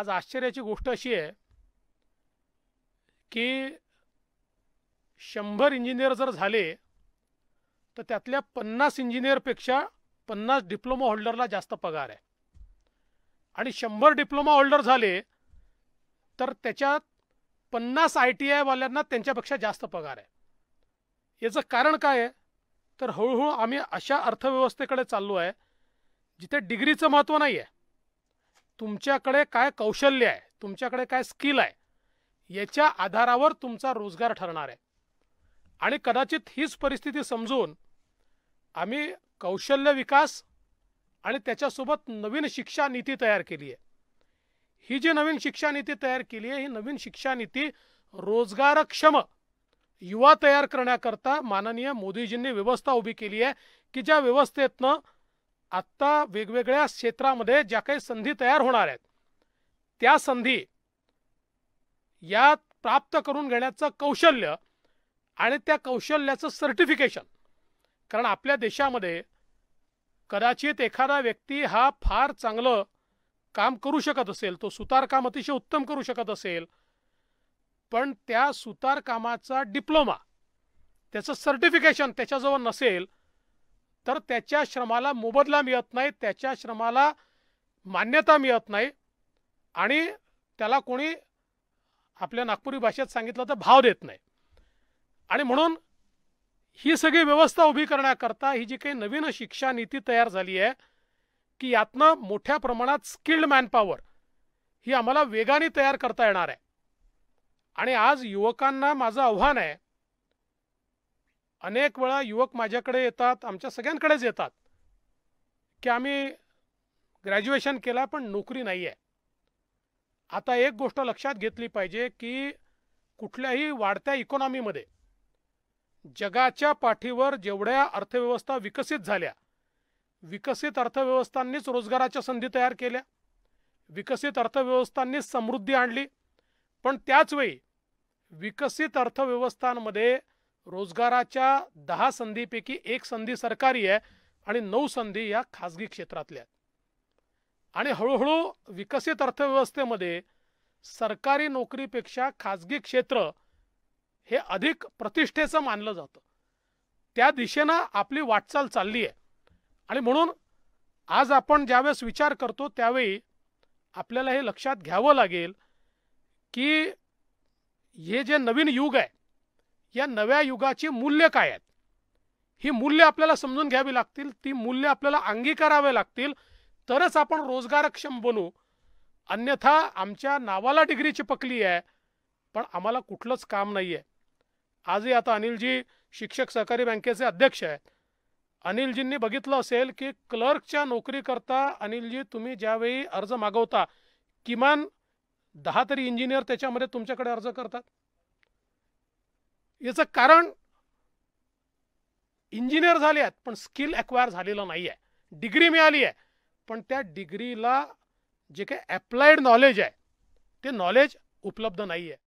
आज आश्चर्याची गोष्ट अशी आहे की शंभर इंजिनियर जर झाले तर त्यातल्या पन्नास इंजिनियरपेक्षा पन्नास डिप्लोमा होल्डरला जास्त पगार आहे आणि शंभर डिप्लोमा होल्डर झाले तर त्याच्यात पन्नास आय टी आयवाल्यांना त्यांच्यापेक्षा जास्त पगार आहे याचं कारण काय आहे तर हळूहळू आम्ही अशा अर्थव्यवस्थेकडे चाललो आहे जिथे डिग्रीचं महत्त्व नाही आहे तुमच्याकडे काय कौशल्य आहे तुमच्याकडे काय स्किल आहे याच्या आधारावर तुमचा रोजगार ठरणार आहे आणि कदाचित हीच परिस्थिती समजून आम्ही कौशल्य विकास आणि त्याच्यासोबत नवीन शिक्षा नीती तयार केली आहे ही जी नवीन शिक्षा नीती तयार केली आहे ही नवीन शिक्षा नीती रोजगारक्षम युवा तयार करण्याकरता माननीय मोदीजींनी व्यवस्था उभी केली आहे की ज्या व्यवस्थेतनं आत्ता वेगवेगळ्या क्षेत्रामध्ये ज्या काही संधी तयार होणार आहेत त्या संधी यात प्राप्त करून घेण्याचं कौशल्य आणि त्या कौशल्याचं सर्टिफिकेशन कारण आपल्या देशामध्ये कदाचित एखादा व्यक्ती हा फार चांगलं काम करू शकत असेल तो सुतारकाम अतिशय उत्तम करू शकत असेल पण त्या सुतारकामाचा डिप्लोमा त्याचं सर्टिफिकेशन त्याच्याजवळ नसेल तर त्याच्या श्रमाला मोबदला मिळत नाही त्याच्या श्रमाला मान्यता मिळत नाही आणि त्याला कोणी आपल्या नागपुरी भाषेत सांगितलं तर भाव देत नाही आणि म्हणून ही सगळी व्यवस्था उभी करण्याकरता ही जी काही नवीन शिक्षा नीती तयार झाली आहे की यातनं मोठ्या प्रमाणात स्किल्ड मॅनपॉवर ही आम्हाला वेगाने तयार करता येणार आहे आणि आज युवकांना माझं आव्हान आहे अनेक वेळा युवक माझ्याकडे येतात आमच्या सगळ्यांकडेच येतात की आम्ही ग्रॅज्युएशन केला पण नोकरी नाही आहे आता एक गोष्ट लक्षात घेतली पाहिजे की कुठल्याही वाढत्या इकॉनॉमीमध्ये जगाच्या पाठीवर जेवढ्या अर्थव्यवस्था विकसित झाल्या विकसित अर्थव्यवस्थांनीच रोजगाराच्या संधी तयार केल्या विकसित अर्थव्यवस्थांनीच समृद्धी आणली पण त्याचवेळी विकसित अर्थव्यवस्थांमध्ये रोजगाराच्या दहा संधीपैकी एक संधी सरकारी आहे आणि नऊ संधी या खाजगी क्षेत्रातल्या आहेत आणि हळूहळू विकसित अर्थव्यवस्थेमध्ये सरकारी नोकरीपेक्षा खाजगी क्षेत्र हे अधिक प्रतिष्ठेचं मानलं जातं त्या दिशेनं आपली वाटचाल चालली आहे आणि म्हणून आज आपण ज्यावेळेस विचार करतो त्यावेळी आपल्याला हे लक्षात घ्यावं लागेल की हे जे नवीन युग आहे या नव्या युगाची मूल्य काय आहेत ही मूल्य आपल्याला समजून घ्यावी लागतील ती मूल्य आपल्याला अंगीकारावे लागतील तरच आपण रोजगारक्षम बनू अन्यथा आमच्या नावाला डिग्रीची पकली आहे पण आम्हाला कुठलंच काम नाही आहे आजही आता अनिलजी शिक्षक सहकारी बँकेचे अध्यक्ष आहेत अनिलजींनी बघितलं असेल की क्लर्कच्या नोकरीकरता अनिलजी तुम्ही ज्यावेळी अर्ज मागवता किमान दहा तरी इंजिनियर त्याच्यामध्ये तुमच्याकडे अर्ज करतात याचं कारण इंजिनियर झाले आहेत पण स्किल अक्वायर झालेलं नाही आहे डिग्री मिळाली आहे पण त्या डिग्रीला जे काही ॲप्लाइड नॉलेज आहे ते नॉलेज उपलब्ध नाही आहे